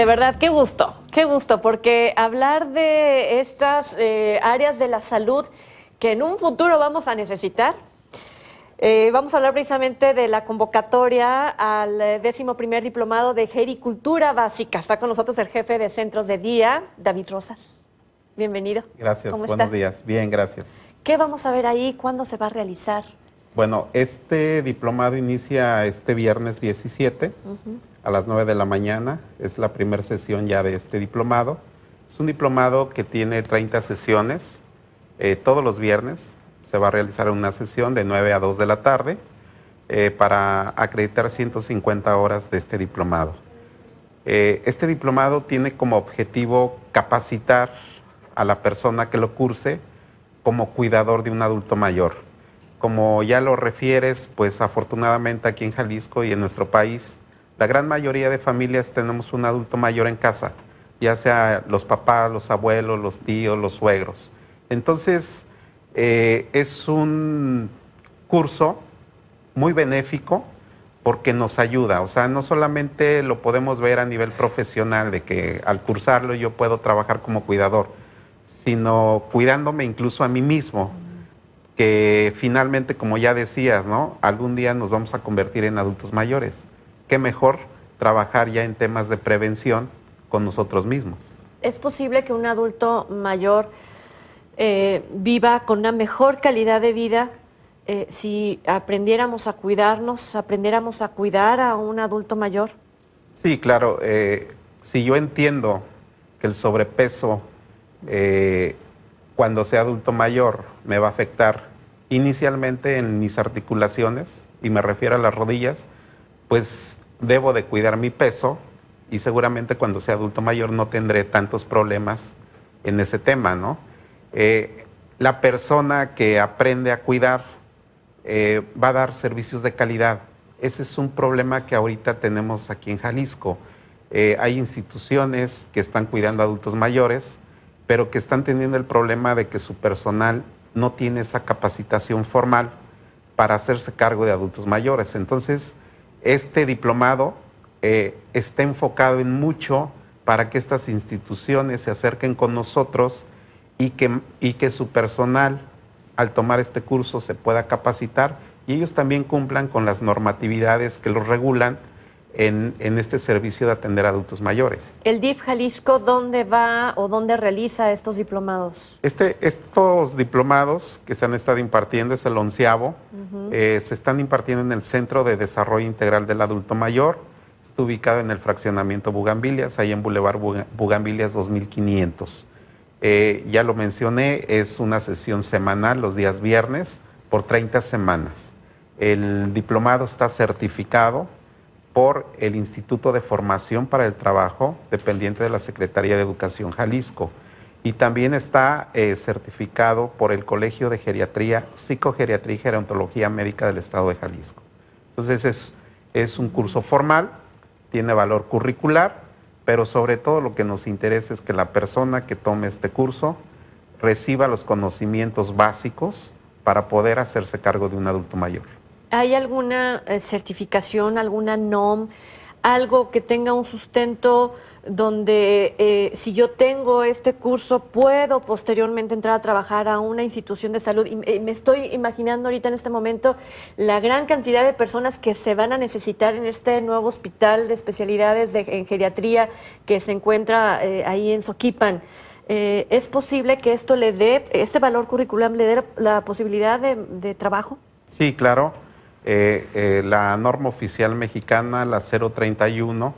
De verdad, qué gusto, qué gusto, porque hablar de estas eh, áreas de la salud que en un futuro vamos a necesitar. Eh, vamos a hablar precisamente de la convocatoria al eh, décimo primer diplomado de gericultura básica. Está con nosotros el jefe de centros de día, David Rosas. Bienvenido. Gracias, buenos días. Bien, gracias. ¿Qué vamos a ver ahí? ¿Cuándo se va a realizar? Bueno, este diplomado inicia este viernes 17 a las 9 de la mañana. Es la primera sesión ya de este diplomado. Es un diplomado que tiene 30 sesiones. Eh, todos los viernes se va a realizar una sesión de 9 a 2 de la tarde eh, para acreditar 150 horas de este diplomado. Eh, este diplomado tiene como objetivo capacitar a la persona que lo curse como cuidador de un adulto mayor como ya lo refieres, pues afortunadamente aquí en Jalisco y en nuestro país, la gran mayoría de familias tenemos un adulto mayor en casa, ya sea los papás, los abuelos, los tíos, los suegros. Entonces, eh, es un curso muy benéfico porque nos ayuda, o sea, no solamente lo podemos ver a nivel profesional, de que al cursarlo yo puedo trabajar como cuidador, sino cuidándome incluso a mí mismo, que finalmente, como ya decías, ¿no? Algún día nos vamos a convertir en adultos mayores. Qué mejor trabajar ya en temas de prevención con nosotros mismos. ¿Es posible que un adulto mayor eh, viva con una mejor calidad de vida eh, si aprendiéramos a cuidarnos, aprendiéramos a cuidar a un adulto mayor? Sí, claro. Eh, si yo entiendo que el sobrepeso cuando sea adulto mayor me va a afectar inicialmente en mis articulaciones, y me refiero a las rodillas, pues debo de cuidar mi peso y seguramente cuando sea adulto mayor no tendré tantos problemas en ese tema, eh, la persona que aprende a cuidar eh, va a dar servicios de calidad. Ese es un problema que ahorita tenemos aquí en Jalisco. Eh, hay instituciones que están cuidando a adultos mayores, pero que están teniendo el problema de que su personal no tiene esa capacitación formal para hacerse cargo de adultos mayores. Entonces, este diplomado eh, está enfocado en mucho para que estas instituciones se acerquen con nosotros y y que su personal, al tomar este curso, se pueda capacitar y ellos también cumplan con las normatividades que los regulan en, este servicio de atender a adultos mayores. ¿El DIF Jalisco dónde va o dónde realiza estos diplomados? Este, estos diplomados que se han estado impartiendo es el onceavo, eh, se están impartiendo en el Centro de Desarrollo Integral del Adulto Mayor, está ubicado en el fraccionamiento Bugambilias, ahí en Boulevard Bugambilias 2500. Eh, ya lo mencioné, es una sesión semanal los días viernes por 30 semanas. El diplomado está certificado por el Instituto de Formación para el Trabajo, dependiente de la Secretaría de Educación Jalisco. Y también está eh, certificado por el Colegio de Geriatría, Psicogeriatría y Gerontología Médica del Estado de Jalisco. Entonces es, es un curso formal, tiene valor curricular, pero sobre todo lo que nos interesa es que la persona que tome este curso reciba los conocimientos básicos para poder hacerse cargo de un adulto mayor. ¿Hay alguna eh, certificación, alguna NOM, algo que tenga un sustento donde eh, si yo tengo este curso puedo posteriormente entrar a trabajar a una institución de salud? Y, eh, me estoy imaginando ahorita en este momento la gran cantidad de personas que se van a necesitar en este nuevo hospital de especialidades de, en geriatría que se encuentra ahí en Soquipan. ¿Es posible que esto le dé, este valor curricular le dé la posibilidad de, de trabajo? Sí, claro. Eh, eh, la norma oficial mexicana, la 031,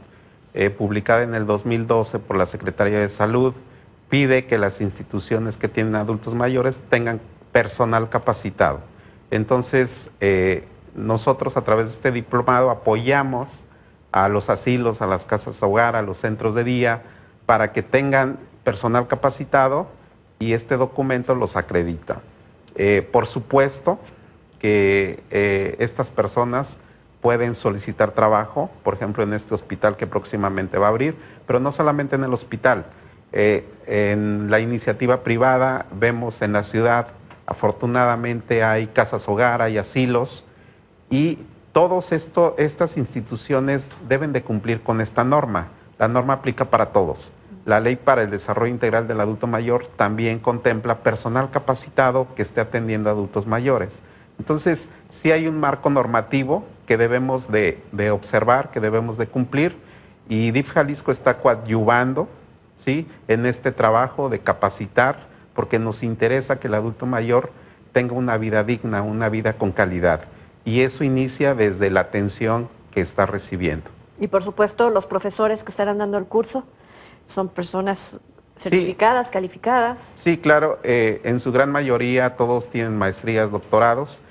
eh, publicada en el 2012 por la Secretaría de Salud, pide que las instituciones que tienen adultos mayores tengan personal capacitado. Entonces, nosotros a través de este diplomado apoyamos a los asilos, a las casas hogar, a los centros de día, para que tengan personal capacitado y este documento los acredita. por supuesto, que eh, estas personas pueden solicitar trabajo, por ejemplo, en este hospital que próximamente va a abrir, pero no solamente en el hospital. Eh, en la iniciativa privada vemos en la ciudad, afortunadamente hay casas hogar, hay asilos, y todas estas instituciones deben de cumplir con esta norma. La norma aplica para todos. La ley para el desarrollo integral del adulto mayor también contempla personal capacitado que esté atendiendo a adultos mayores. Entonces, sí hay un marco normativo que debemos de, observar, que debemos de cumplir, y DIF Jalisco está coadyuvando ¿sí? en este trabajo de capacitar, porque nos interesa que el adulto mayor tenga una vida digna, una vida con calidad. Y eso inicia desde la atención que está recibiendo. Y por supuesto, los profesores que estarán dando el curso son personas certificadas, calificadas. Sí, claro, eh, en su gran mayoría todos tienen maestrías, doctorados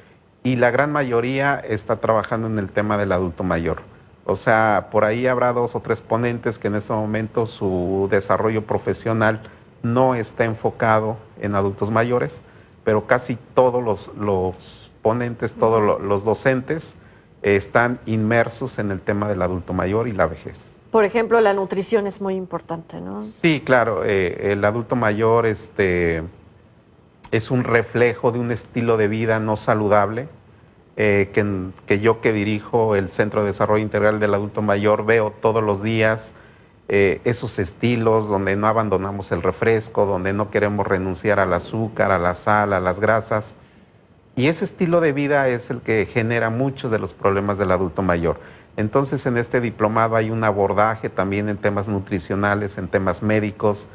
y la gran mayoría está trabajando en el tema del adulto mayor. O sea, por ahí habrá dos o tres ponentes que en ese momento su desarrollo profesional no está enfocado en adultos mayores, pero casi todos los, ponentes, todos los, docentes eh, están inmersos en el tema del adulto mayor y la vejez. Por ejemplo, la nutrición es muy importante, ¿no? Sí, claro. Eh, el adulto mayor este, es un reflejo de un estilo de vida no saludable. Eh, que, yo que dirijo el Centro de Desarrollo Integral del Adulto Mayor veo todos los días eh, esos estilos donde no abandonamos el refresco, donde no queremos renunciar al azúcar, a la sal, a las grasas. Y ese estilo de vida es el que genera muchos de los problemas del adulto mayor. Entonces en este diplomado hay un abordaje también en temas nutricionales, en temas médicos.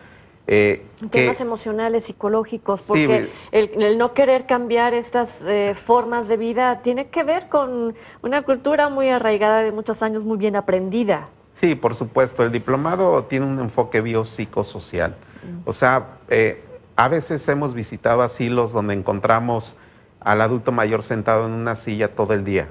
Eh, en temas emocionales, psicológicos, porque el, no querer cambiar estas eh, formas de vida tiene que ver con una cultura muy arraigada de muchos años, muy bien aprendida. Sí, por supuesto, el diplomado tiene un enfoque biopsicosocial. Mm. O sea, eh, a veces hemos visitado asilos donde encontramos al adulto mayor sentado en una silla todo el día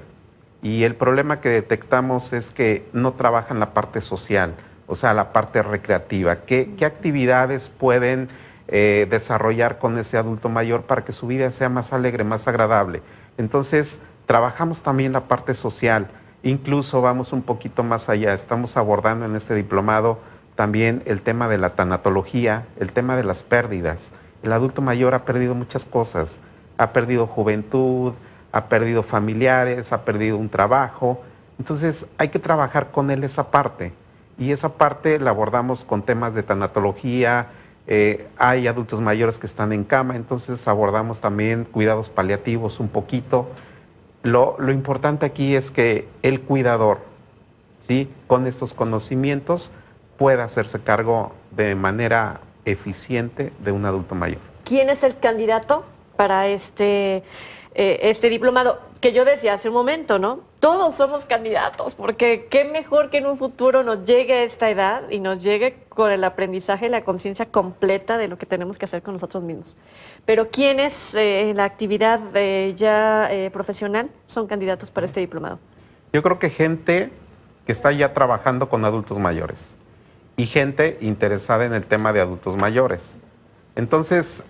y el problema que detectamos es que no trabajan la parte social, o sea, la parte recreativa. ¿Qué, actividades pueden eh, desarrollar con ese adulto mayor para que su vida sea más alegre, más agradable? Entonces, trabajamos también la parte social. Incluso vamos un poquito más allá. Estamos abordando en este diplomado también el tema de la tanatología, el tema de las pérdidas. El adulto mayor ha perdido muchas cosas. Ha perdido juventud, ha perdido familiares, ha perdido un trabajo. Entonces hay que trabajar con él esa parte. Y esa parte la abordamos con temas de tanatología, eh, hay adultos mayores que están en cama, entonces abordamos también cuidados paliativos un poquito. Lo, importante aquí es que el cuidador, ¿sí? con estos conocimientos, pueda hacerse cargo de manera eficiente de un adulto mayor. ¿Quién es el candidato para este eh, este diplomado, que yo decía hace un momento, ¿no? Todos somos candidatos, porque qué mejor que en un futuro nos llegue a esta edad y nos llegue con el aprendizaje y la conciencia completa de lo que tenemos que hacer con nosotros mismos. Pero ¿quiénes, eh, en la actividad eh, ya profesional son candidatos para este diplomado. Yo creo que gente que está ya trabajando con adultos mayores y gente interesada en el tema de adultos mayores. Entonces,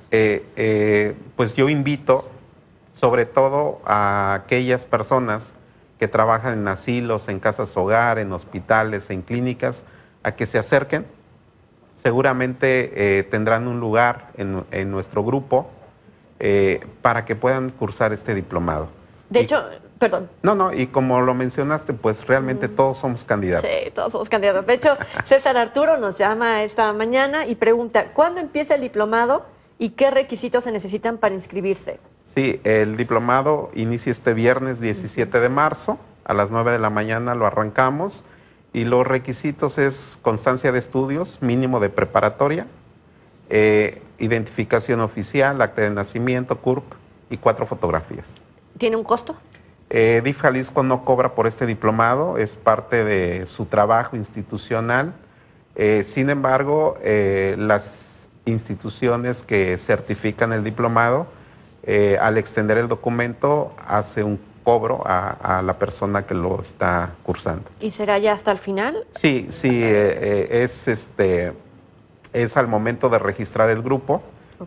pues yo invito sobre todo a aquellas personas que trabajan en asilos, en casas hogar, en hospitales, en clínicas, a que se acerquen. Seguramente eh, tendrán un lugar en, nuestro grupo eh, para que puedan cursar este diplomado. De hecho, perdón. No, no, y como lo mencionaste, pues realmente todos somos candidatos. Sí, todos somos candidatos. De hecho, César Arturo nos llama esta mañana y pregunta, ¿cuándo empieza el diplomado y qué requisitos se necesitan para inscribirse? Sí, el diplomado inicia este viernes 17 de marzo, a las 9 de la mañana lo arrancamos y los requisitos es constancia de estudios, mínimo de preparatoria, eh, identificación oficial, acta de nacimiento, CURP y cuatro fotografías. ¿Tiene un costo? Eh, DIF Jalisco no cobra por este diplomado, es parte de su trabajo institucional. Eh, sin embargo, las instituciones que certifican el diplomado eh, al extender el documento hace un cobro a, la persona que lo está cursando. ¿Y será ya hasta el final? Sí, sí, eh, eh, es, este, es al momento de registrar el grupo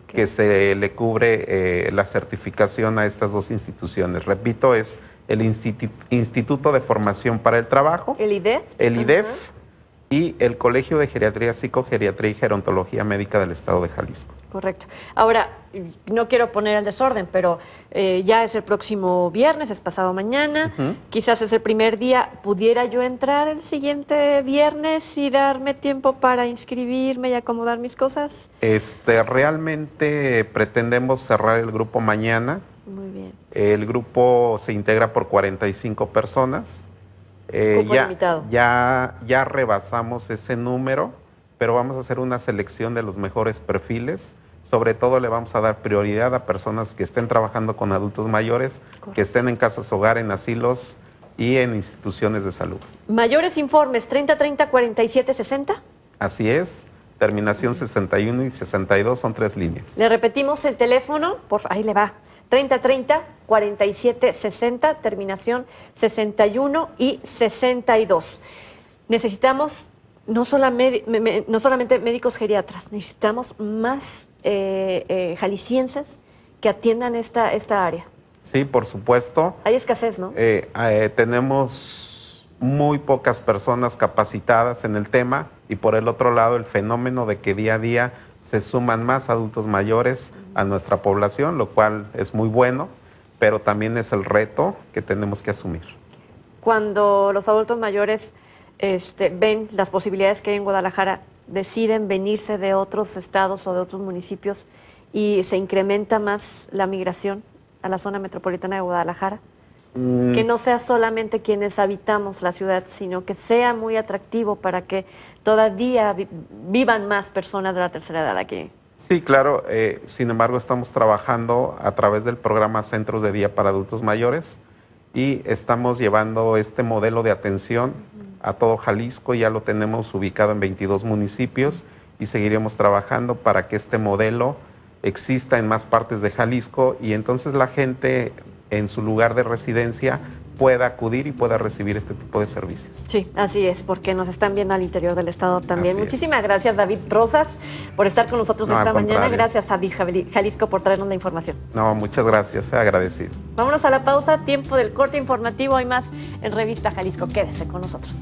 que se le cubre la certificación a estas dos instituciones. Repito, es el Instituto de Formación para el Trabajo. El IDEF. Y el Colegio de Geriatría, Psicogeriatría y Gerontología Médica del Estado de Jalisco. Correcto. Ahora, no quiero poner el desorden, pero eh, ya es el próximo viernes, es pasado mañana, quizás es el primer día. ¿Pudiera yo entrar el siguiente viernes y darme tiempo para inscribirme y acomodar mis cosas? Este, realmente pretendemos cerrar el grupo mañana. Muy bien. El grupo se integra por 45 personas. Eh, ya, ya rebasamos ese número, pero vamos a hacer una selección de los mejores perfiles sobre todo le vamos a dar prioridad a personas que estén trabajando con adultos mayores, que estén en casas hogar, en asilos y en instituciones de salud. Mayores informes 30 30 47 60. Así es. Terminación 61 y 62 son tres líneas. Le repetimos el teléfono, por ahí le va. 30 30 47 60, terminación 61 y 62. Necesitamos no, solamente, médicos geriatras, necesitamos más eh, eh, jaliscienses que atiendan esta, esta área. Sí, por supuesto. Hay escasez, ¿no? Eh, tenemos muy pocas personas capacitadas en el tema y por el otro lado el fenómeno de que día a día se suman más adultos mayores a nuestra población, lo cual es muy bueno, pero también es el reto que tenemos que asumir. Cuando los adultos mayores este, ven las posibilidades que hay en Guadalajara, deciden venirse de otros estados o de otros municipios y se incrementa más la migración a la zona metropolitana de Guadalajara? Mm. Que no sea solamente quienes habitamos la ciudad, sino que sea muy atractivo para que todavía vivan más personas de la tercera edad aquí. Sí, claro. Eh, sin embargo, estamos trabajando a través del programa Centros de Día para Adultos Mayores y estamos llevando este modelo de atención a todo Jalisco, ya lo tenemos ubicado en 22 municipios y seguiremos trabajando para que este modelo exista en más partes de Jalisco y entonces la gente en su lugar de residencia pueda acudir y pueda recibir este tipo de servicios. Sí, así es, porque nos están viendo al interior del Estado también. Muchísimas gracias, David Rosas, por estar con nosotros esta mañana. Gracias a Jalisco por traernos la información. No, muchas gracias, agradecido. Vámonos a la pausa, tiempo del corte informativo. Hay más en Revista Jalisco. Quédese con nosotros.